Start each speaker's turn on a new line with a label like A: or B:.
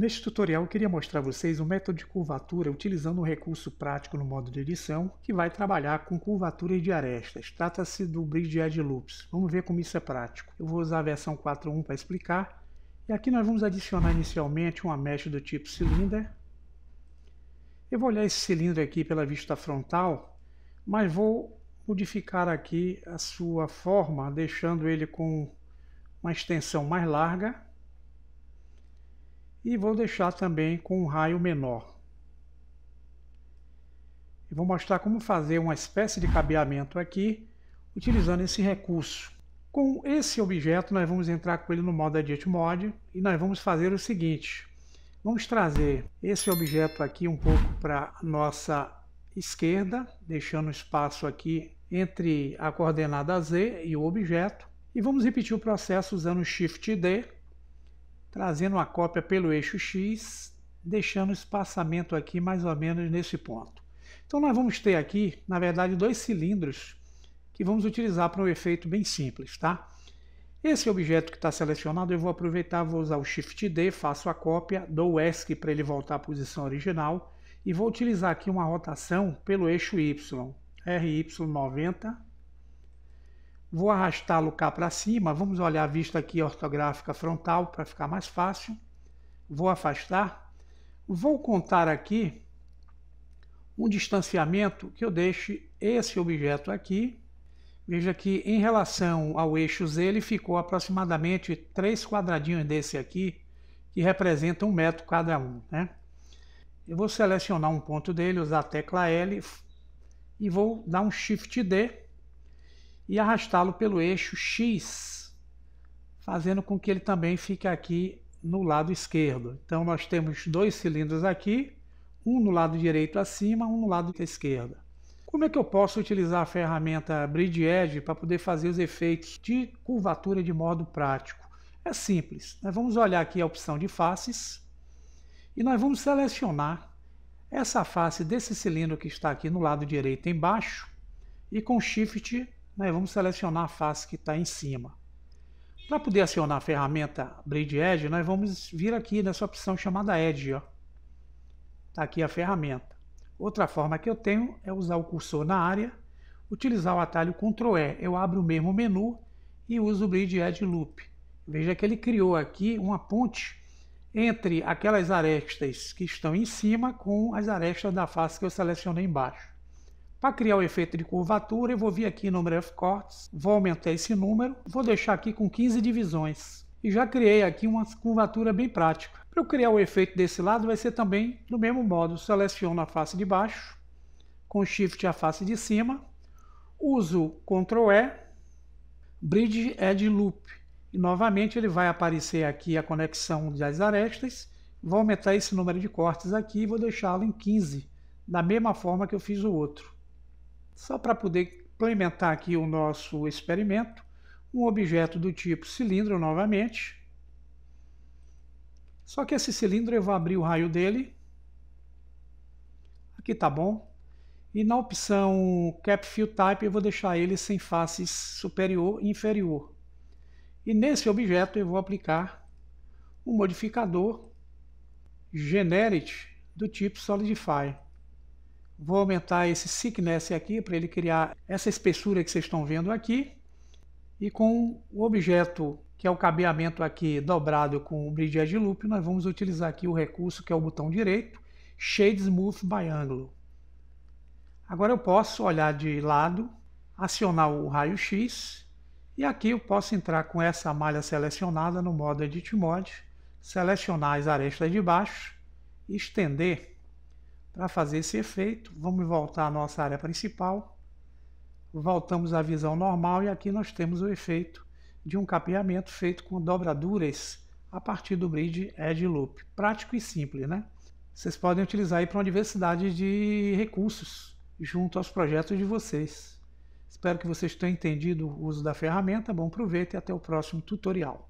A: Neste tutorial eu queria mostrar a vocês o método de curvatura utilizando um recurso prático no modo de edição que vai trabalhar com curvaturas de arestas. Trata-se do Bridge Edge Loops. Vamos ver como isso é prático. Eu vou usar a versão 4.1 para explicar. E aqui nós vamos adicionar inicialmente uma mesh do tipo cilindro. Eu vou olhar esse cilindro aqui pela vista frontal, mas vou modificar aqui a sua forma, deixando ele com uma extensão mais larga e vou deixar também com um raio menor. E vou mostrar como fazer uma espécie de cabeamento aqui, utilizando esse recurso. Com esse objeto, nós vamos entrar com ele no modo Edit Mode e nós vamos fazer o seguinte. Vamos trazer esse objeto aqui um pouco para nossa esquerda, deixando espaço aqui entre a coordenada Z e o objeto. E vamos repetir o processo usando Shift D trazendo uma cópia pelo eixo X, deixando o espaçamento aqui mais ou menos nesse ponto. Então nós vamos ter aqui, na verdade, dois cilindros que vamos utilizar para um efeito bem simples, tá? Esse objeto que está selecionado, eu vou aproveitar, vou usar o Shift D, faço a cópia, dou o ESC para ele voltar à posição original e vou utilizar aqui uma rotação pelo eixo Y, RY90 Vou arrastá-lo cá para cima, vamos olhar a vista aqui ortográfica frontal para ficar mais fácil. Vou afastar. Vou contar aqui um distanciamento que eu deixe esse objeto aqui. Veja que em relação ao eixo Z ele ficou aproximadamente três quadradinhos desse aqui, que representam um metro cada um. Né? Eu vou selecionar um ponto dele, usar a tecla L e vou dar um Shift D e arrastá-lo pelo eixo X, fazendo com que ele também fique aqui no lado esquerdo. Então nós temos dois cilindros aqui, um no lado direito acima, um no lado esquerdo. Como é que eu posso utilizar a ferramenta Bridge Edge para poder fazer os efeitos de curvatura de modo prático? É simples. Nós vamos olhar aqui a opção de faces e nós vamos selecionar essa face desse cilindro que está aqui no lado direito embaixo e com Shift né? Vamos selecionar a face que está em cima. Para poder acionar a ferramenta Blade Edge, nós vamos vir aqui nessa opção chamada Edge. Está aqui a ferramenta. Outra forma que eu tenho é usar o cursor na área, utilizar o atalho Ctrl E. Eu abro o mesmo menu e uso o Blade Edge Loop. Veja que ele criou aqui uma ponte entre aquelas arestas que estão em cima com as arestas da face que eu selecionei embaixo. Para criar o efeito de curvatura, eu vou vir aqui em número of cortes, vou aumentar esse número, vou deixar aqui com 15 divisões. E já criei aqui uma curvatura bem prática. Para eu criar o efeito desse lado, vai ser também do mesmo modo. Seleciono a face de baixo, com Shift a face de cima, uso Ctrl E, Bridge Edge Loop. E novamente ele vai aparecer aqui a conexão das arestas. Vou aumentar esse número de cortes aqui e vou deixá-lo em 15, da mesma forma que eu fiz o outro. Só para poder implementar aqui o nosso experimento, um objeto do tipo cilindro novamente. Só que esse cilindro eu vou abrir o raio dele. Aqui tá bom. E na opção Cap Fill Type eu vou deixar ele sem faces superior e inferior. E nesse objeto eu vou aplicar um modificador Generate do tipo Solidify. Vou aumentar esse thickness aqui para ele criar essa espessura que vocês estão vendo aqui. E com o objeto, que é o cabeamento aqui dobrado com o Bridge Edge Loop, nós vamos utilizar aqui o recurso que é o botão direito, Shade Smooth by Angle. Agora eu posso olhar de lado, acionar o raio-x e aqui eu posso entrar com essa malha selecionada no modo Edit Mode, selecionar as arestas de baixo, estender para fazer esse efeito, vamos voltar à nossa área principal. Voltamos à visão normal e aqui nós temos o efeito de um capeamento feito com dobraduras a partir do bridge Edge Loop. Prático e simples, né? Vocês podem utilizar aí para uma diversidade de recursos junto aos projetos de vocês. Espero que vocês tenham entendido o uso da ferramenta. Bom proveito e até o próximo tutorial.